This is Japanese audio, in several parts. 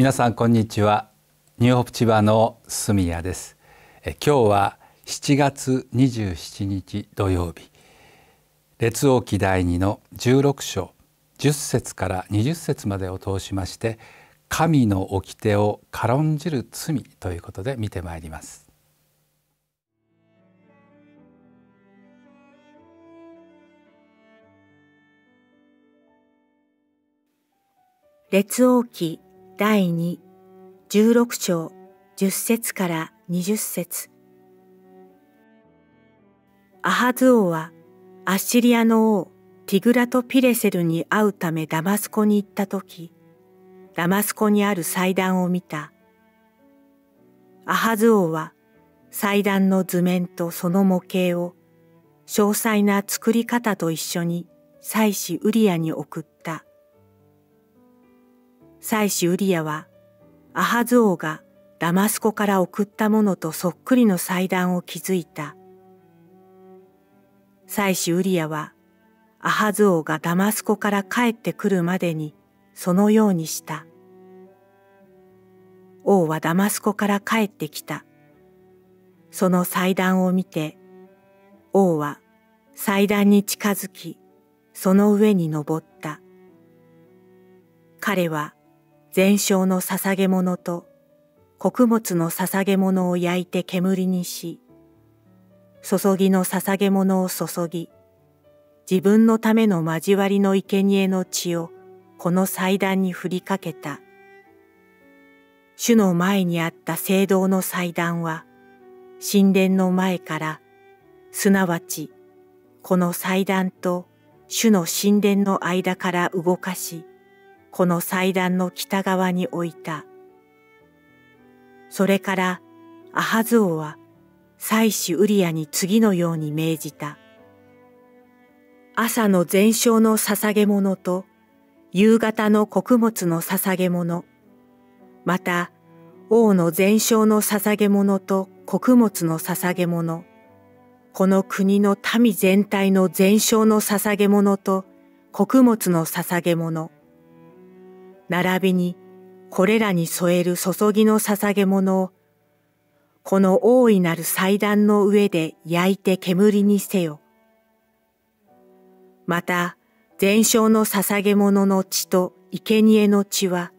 皆さんこんにちはニューホプ千葉の住谷ですえ今日は7月27日土曜日列王記第二の16章10節から20節までを通しまして神の掟を軽んじる罪ということで見てまいります列王記第2、16章、10節から20節アハズ王はアッシリアの王ティグラとピレセルに会うためダマスコに行った時、ダマスコにある祭壇を見た。アハズ王は祭壇の図面とその模型を詳細な作り方と一緒に祭司ウリアに送った。祭司ウリアはアハズ王がダマスコから送ったものとそっくりの祭壇を築いた。祭司ウリアはアハズ王がダマスコから帰ってくるまでにそのようにした。王はダマスコから帰ってきた。その祭壇を見て、王は祭壇に近づき、その上に登った。彼は全焼の捧げ物と穀物の捧げ物を焼いて煙にし、注ぎの捧げ物を注ぎ、自分のための交わりの生贄の血をこの祭壇に振りかけた。主の前にあった聖堂の祭壇は、神殿の前から、すなわち、この祭壇と主の神殿の間から動かし、この祭壇の北側に置いた。それからアハズ王は祭司ウリアに次のように命じた。朝の全焼の捧げ物と夕方の穀物の捧げ物、また王の全焼の捧げ物と穀物の捧げ物、この国の民全体の全焼の捧げ物と穀物の捧げ物、並びにこれらに添える注ぎの捧げ物を、この大いなる祭壇の上で焼いて煙にせよ。また、全焼の捧げ物の血と生贄の血は、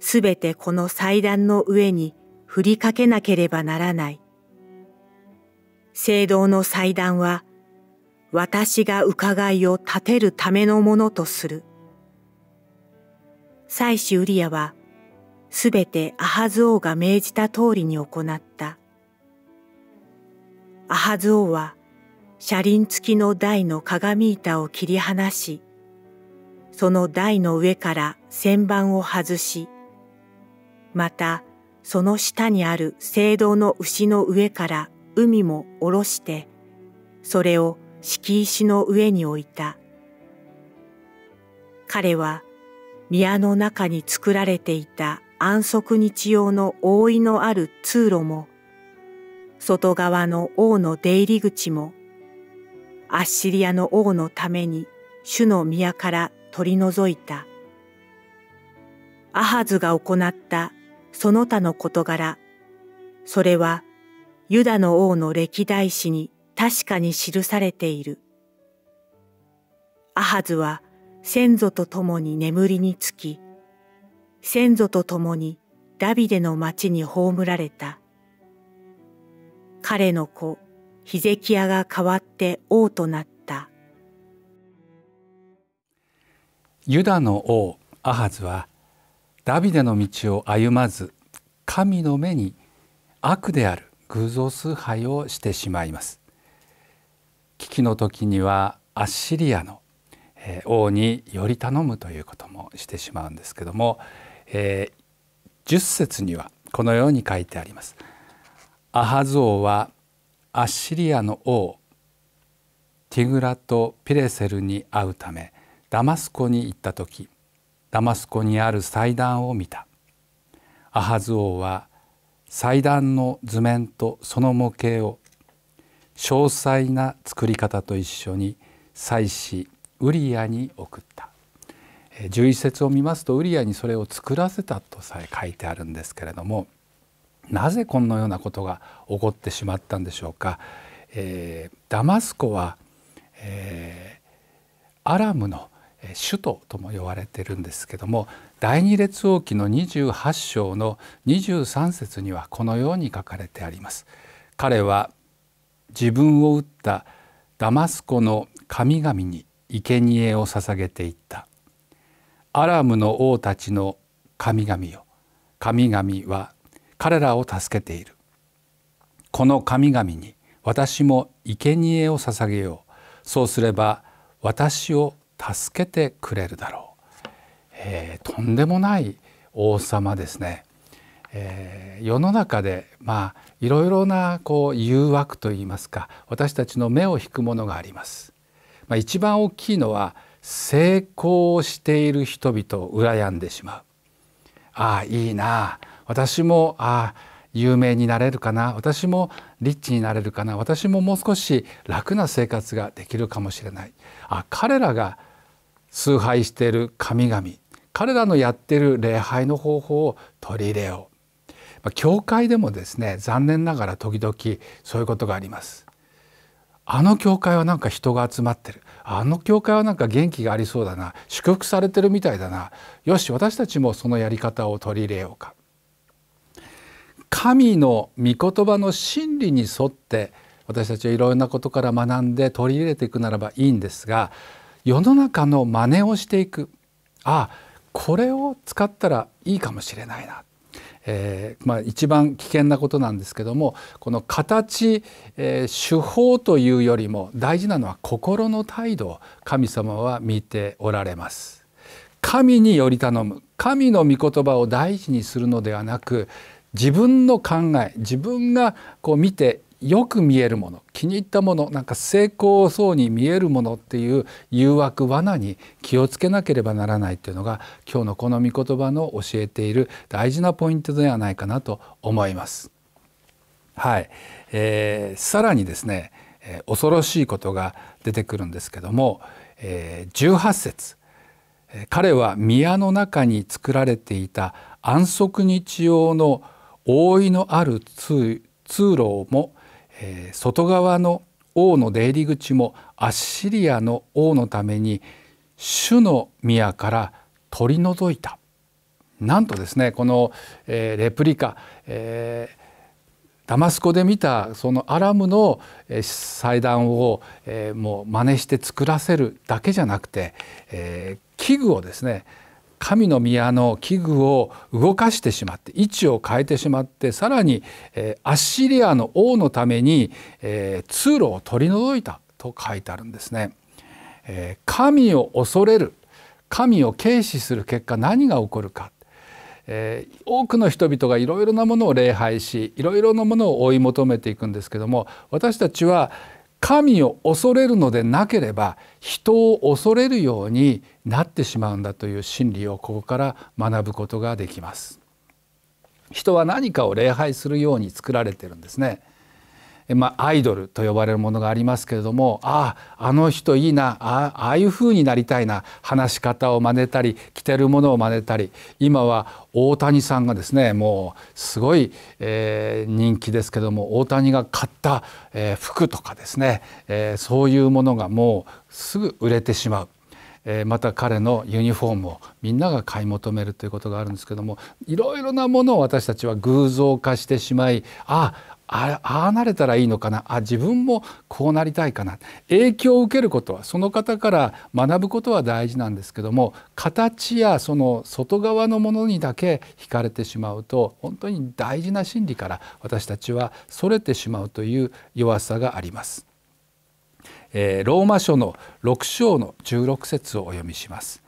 すべてこの祭壇の上に振りかけなければならない。聖堂の祭壇は、私が伺いを立てるためのものとする。祭司ウリアは、すべてアハズ王が命じた通りに行った。アハズ王は、車輪付きの台の鏡板を切り離し、その台の上から旋盤を外し、またその下にある聖堂の牛の上から海も下ろして、それを敷石の上に置いた。彼は宮の中に作られていた安息日用の覆いのある通路も、外側の王の出入り口も、アッシリアの王のために主の宮から取り除いた。アハズが行ったその他の事柄、それはユダの王の歴代史に確かに記されている。アハズは先祖と共に眠りにつき、先祖と共にダビデの町に葬られた。彼の子、ヒゼキヤが代わって王となった。ユダの王アハズは、ダビデの道を歩まず、神の目に悪である偶像崇拝をしてしまいます。危機の時にはアッシリアのえ王により頼むということもしてしまうんですけども、えー、10節にはこのように書いてあります。アハズ王はアッシリアの王ティグラとピレセルに会うためダマスコに行った時ダマスコにある祭壇を見たアハズ王は祭壇の図面とその模型を詳細な作り方と一緒に祭祀ウリアに送った11節を見ますとウリアにそれを作らせたとさえ書いてあるんですけれどもなぜこのようなことが起こってしまったんでしょうか、えー、ダマスコは、えー、アラムの首都とも呼ばれてるんですけども第二列王記の28章の23節にはこのように書かれてあります彼は自分を撃ったダマスコの神々に生贄を捧げていったアラムの王たちの神々よ神々は彼らを助けているこの神々に私も生贄を捧げようそうすれば私を助けてくれるだろう、えー、とんでもない王様ですね、えー、世の中でまあいろいろなこう誘惑といいますか私たちの目を引くものがありますまあ、一番大きいのは成功している人々を羨んでしまう。ああいいな私もああ有名になれるかな私もリッチになれるかな私ももう少し楽な生活ができるかもしれないあ彼らが崇拝している神々彼らのやってる礼拝の方法を取り入れよう教会でもですね残念ながら時々そういうことがありますあの教会はなんか人が集まってるあの教会はなんか元気がありそうだな祝福されてるみたいだなよし私たちもそのやり方を取り入れようか神の御言葉の真理に沿って私たちはいろんなことから学んで取り入れていくならばいいんですが世の中の真似をしていくあこれを使ったらいいかもしれないなえー、まあ、一番危険なことなんですけどもこの形、えー、手法というよりも大事なのは心の態度を神様は見ておられます。神により頼む神の御言葉を大事にするのではなく自分の考え自分がこう見てよく見えるもの気に入ったものなんか成功そうに見えるものっていう誘惑罠に気をつけなければならないっていうのが今日のこの御言葉の教えている大事なポイントではないかなと思います。はい、えー、さらにですね、えー、恐ろしいことが出てくるんですけども、えー、18節彼は宮の中に作られていた安息日用の覆いのある通路もえ外側の王の出入り口もアッシリアの王のために主の宮から取り除いたなんとですねこの、えレプリカ、えー、ダマスコで見たそのアラムの祭壇を、えもう真似して作らせるだけじゃなくて、えー、器具をですね神の宮の器具を動かしてしまって位置を変えてしまってさらに、アッシリアの王のために、通路を取り除いたと書いてあるんですね。神を恐れる神を軽視する結果何が起こるか、多くの人々がいろいろなものを礼拝しいろいろなものを追い求めていくんですけども私たちは神を恐れるのでなければ人を恐れるようになってしまうんだという真理をここから学ぶことができます人は何かを礼拝するように作られてるんですねまあ、アイドルと呼ばれるものがありますけれどもあああの人いいなあああいう風になりたいな話し方を真似たり着てるものを真似たり今は大谷さんがですねもうすごい、えー、人気ですけども大谷が買った、えー、服とかですね、えー、そういうものがもうすぐ売れてしまう。えまた彼のユニフォームをみんなが買い求めるということがあるんですけどもいろいろなものを私たちは偶像化してしまいあああなれたらいいのかなあ自分もこうなりたいかな影響を受けることはその方から学ぶことは大事なんですけども形やその外側のものにだけ惹かれてしまうと本当に大事な心理から私たちはそれてしまうという弱さがあります。えー、ローマ書の6章の16節をお読みします。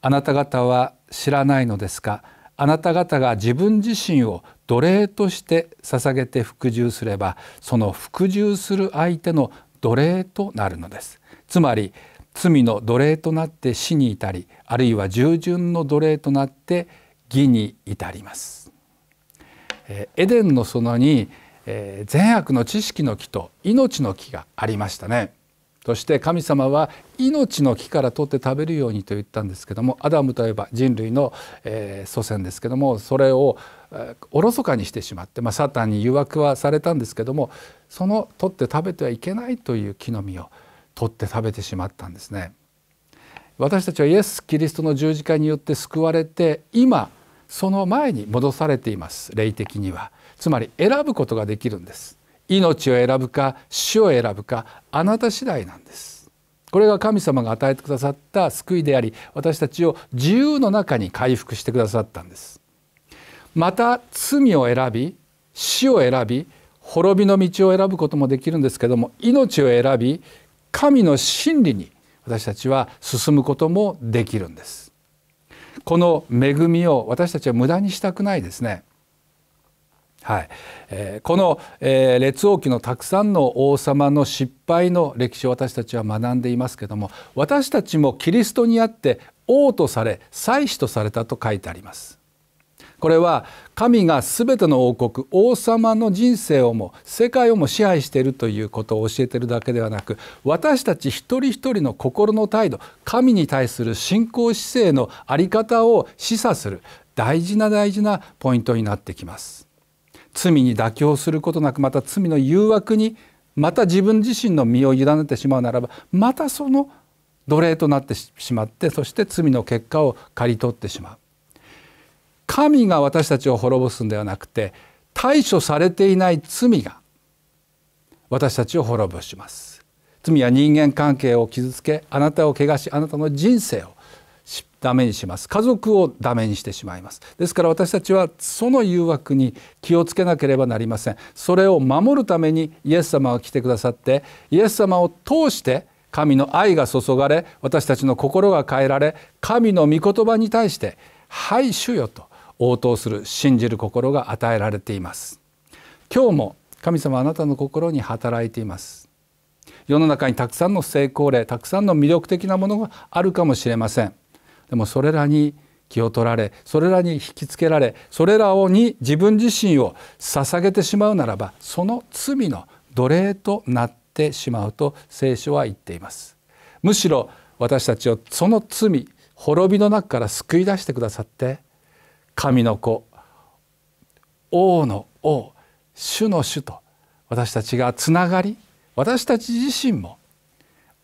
あなた方は知らないのですかあなた方が自分自身を奴隷として捧げて服従すればその服従する相手の奴隷となるのですつまり罪の奴隷となって死に至りあるいは従順の奴隷となって義に至りますエデンの園に善悪の知識の木と命の木がありましたねそして神様は命の木から取って食べるようにと言ったんですけどもアダムといえば人類の、祖先ですけどもそれをおろそかにしてしまって、まあ、サタンに誘惑はされたんですけどもその取って食べてはいけないという木の実を取って食べてしまったんですね。私たちはイエス・キリストの十字架によって救われて今その前に戻されています霊的にはつまり選ぶことができるんです命を選ぶか死を選ぶかあなた次第なんですこれが神様が与えてくださった救いであり私たちを自由の中に回復してくださったんですまた罪を選び死を選び滅びの道を選ぶこともできるんですけども命を選び神の真理に私たちは進むこともできるんですこの恵みを私たちは無駄にしたくないですねはいえー、この、えー、列王記のたくさんの王様の失敗の歴史を私たちは学んでいますけども私たちもキリストにあって王とされ祭司とされたと書いてありますこれは神が全ての王国王様の人生をも世界をも支配しているということを教えているだけではなく私たち一人一人の心の態度神に対する信仰姿勢の在り方を示唆する大事な大事なポイントになってきます罪に妥協することなくまた罪の誘惑にまた自分自身の身を委ねてしまうならばまたその奴隷となってしまってそして罪の結果を刈り取ってしまう神が私たちを滅ぼすんではなくて対処されていない罪が私たちを滅ぼします罪は人間関係を傷つけあなたを汚しあなたの人生をダメにします家族をダメにしてしまいますですから私たちはその誘惑に気をつけなければなりませんそれを守るためにイエス様が来てくださってイエス様を通して神の愛が注がれ私たちの心が変えられ神の御言葉に対して「はい主よ」と応答する信じる心が与えられています今日も神様あなたの心に働いています世の中にたくさんの成功例たくさんの魅力的なものがあるかもしれませんでもそれらに気を取られそれらに引きつけられそれらをに自分自身を捧げてしまうならばその罪の奴隷となってしまうと聖書は言っていますむしろ私たちをその罪滅びの中から救い出してくださって神の子王の王主の主と私たちがつながり私たち自身も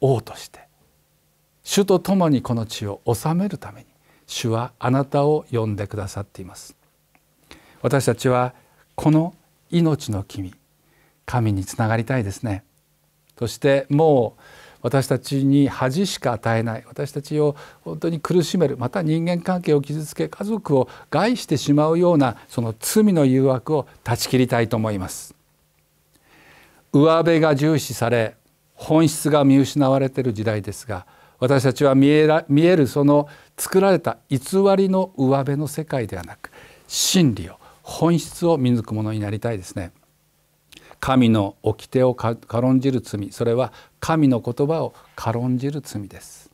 王として主と共にこの地を治めるために主はあなたを呼んでくださっています私たちはこの命の君神につながりたいですねそしてもう私たちに恥しか与えない私たちを本当に苦しめるまた人間関係を傷つけ家族を害してしまうようなその罪の誘惑を断ち切りたいと思います上辺が重視され本質が見失われている時代ですが私たちは見えら見えるその作られた偽りの上辺の世界ではなく真理を本質を見抜くものになりたいですね。神の掟を軽んじる罪それは神の言葉を軽んじる罪です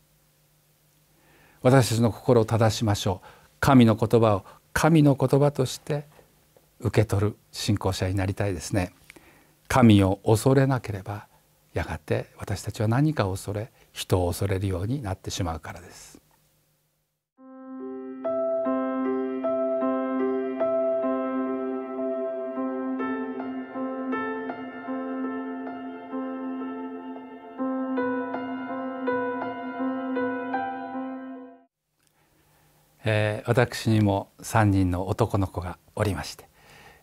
私たちの心を正しましょう神の言葉を神の言葉として受け取る信仰者になりたいですね神を恐れなければやがて私たちは何かを恐れ人を恐れるようになってしまうからです。えー、私にも3人の男の子がおりまして、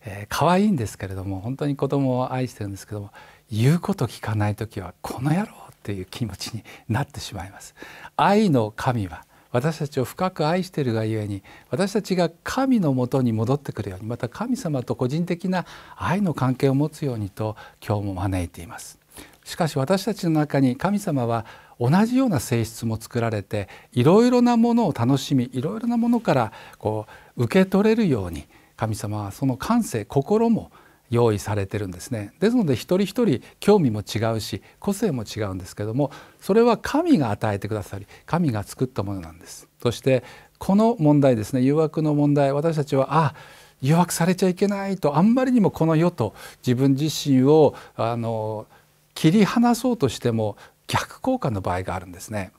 えー、可愛いんですけれども本当に子供を愛してるんですけども言うこと聞かない時はこの野郎っていう気持ちになってしまいます愛の神は私たちを深く愛しているがゆえに私たちが神のもとに戻ってくるようにまた神様と個人的な愛の関係を持つようにと今日も招いていますしかし私たちの中に神様は同じような性質も作られていろいろなものを楽しみいろいろなものからこう受け取れるように神様はその感性心も用意されてるんですねですので一人一人興味も違うし個性も違うんですけどもそれは神が与えてくださり神が作ったものなんですそしてこの問題ですね誘惑の問題私たちはあ誘惑されちゃいけないとあんまりにもこの世と自分自身をあの切り離そうとしても逆効果の場合があるんですね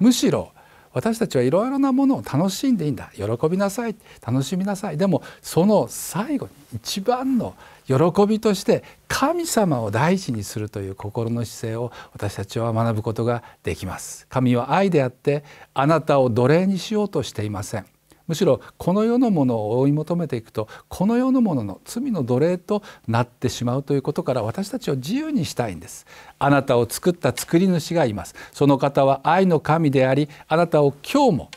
むしろ私たちはいろいろなものを楽しんでいいんだ喜びなさい楽しみなさいでもその最後に一番の喜びとして神様を大事にするという心の姿勢を私たちは学ぶことができます神は愛であってあなたを奴隷にしようとしていませんむしろこの世のものを追い求めていくとこの世のものの罪の奴隷となってしまうということから私たちを自由にしたいんですあなたを作った作り主がいますその方は愛の神でありあなたを今日も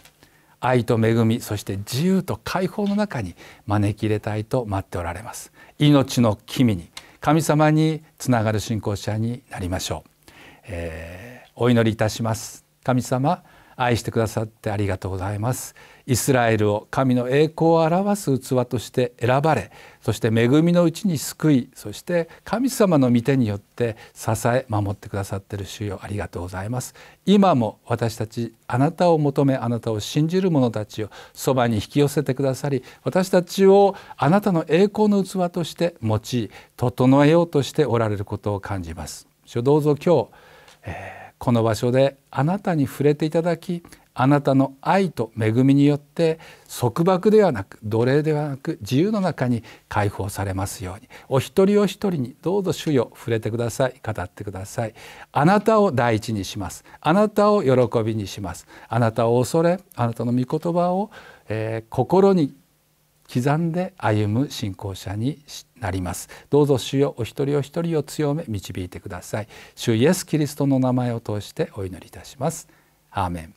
愛と恵みそして自由と解放の中に招き入れたいと待っておられます命の君に神様につながる信仰者になりましょう、えー、お祈りいたします神様愛してくださってありがとうございますイスラエルを神の栄光を表す器として選ばれそして恵みのうちに救いそして神様の御手によって支え守ってくださっている主よありがとうございます今も私たちあなたを求めあなたを信じる者たちをそばに引き寄せてくださり私たちをあなたの栄光の器として用い整えようとしておられることを感じます主どうぞ今日、えーこの場所であなたに触れていただきあなたの愛と恵みによって束縛ではなく奴隷ではなく自由の中に解放されますようにお一人お一人にどうぞ主よ触れてください語ってくださいあなたを第一にしますあなたを喜びにしますあなたを恐れあなたの御言葉を、えー、心に刻んで歩む信仰者になりますどうぞ主よお一人お一人を強め導いてください主イエスキリストの名前を通してお祈りいたしますアーメン